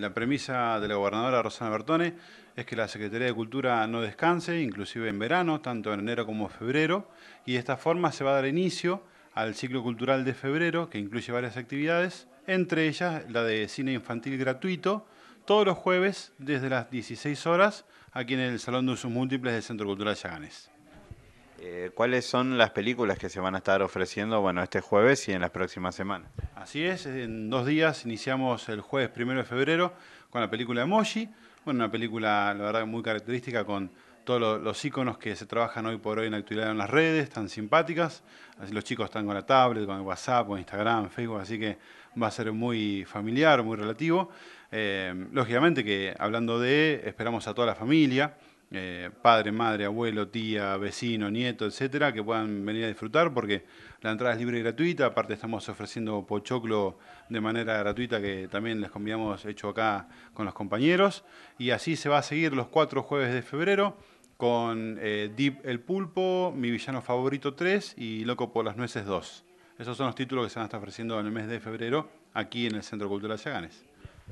La premisa de la gobernadora Rosana Bertone es que la Secretaría de Cultura no descanse, inclusive en verano, tanto en enero como en febrero, y de esta forma se va a dar inicio al ciclo cultural de febrero, que incluye varias actividades, entre ellas la de cine infantil gratuito, todos los jueves desde las 16 horas, aquí en el Salón de Usos Múltiples del Centro Cultural Llaganes. Eh, ¿Cuáles son las películas que se van a estar ofreciendo bueno, este jueves y en las próximas semanas? Así es, en dos días iniciamos el jueves primero de febrero con la película Emoji. Bueno, una película, la verdad, muy característica con todos los, iconos íconos que se trabajan hoy por hoy en la actualidad en las redes, tan simpáticas. Así los chicos están con la tablet, con el WhatsApp, con Instagram, Facebook, así que va a ser muy familiar, muy relativo. Eh, lógicamente que hablando de, esperamos a toda la familia. Eh, padre, madre, abuelo, tía, vecino, nieto, etcétera, que puedan venir a disfrutar porque la entrada es libre y gratuita. Aparte, estamos ofreciendo pochoclo de manera gratuita que también les convidamos hecho acá con los compañeros. Y así se va a seguir los cuatro jueves de febrero con eh, Deep el Pulpo, Mi Villano Favorito 3 y Loco por las Nueces 2. Esos son los títulos que se van a estar ofreciendo en el mes de febrero aquí en el Centro Cultural Chaganes.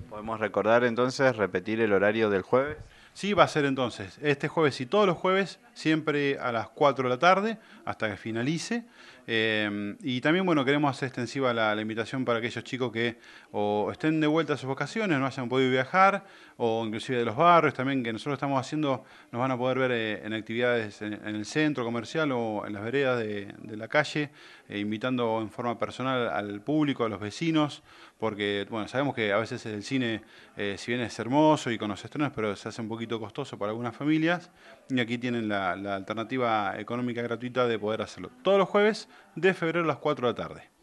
Podemos recordar entonces, repetir el horario del jueves. Sí, va a ser entonces este jueves y todos los jueves, siempre a las 4 de la tarde, hasta que finalice. Em, y también, bueno, queremos hacer extensiva la, invitación para aquellos chicos que o estén de vuelta a sus vacaciones, no hayan podido viajar, o inclusive de los barrios también, que nosotros estamos haciendo, nos van a poder ver eh, en actividades en, el centro comercial o en las veredas de, la calle, eh, invitando en forma personal al público, a los vecinos, porque, bueno, sabemos que a veces el cine, eh, si bien es hermoso y con los estrenos, pero se hace un poquito costoso para algunas familias y aquí tienen la, la alternativa económica gratuita de poder hacerlo. Todos los jueves de febrero a las 4 de la tarde.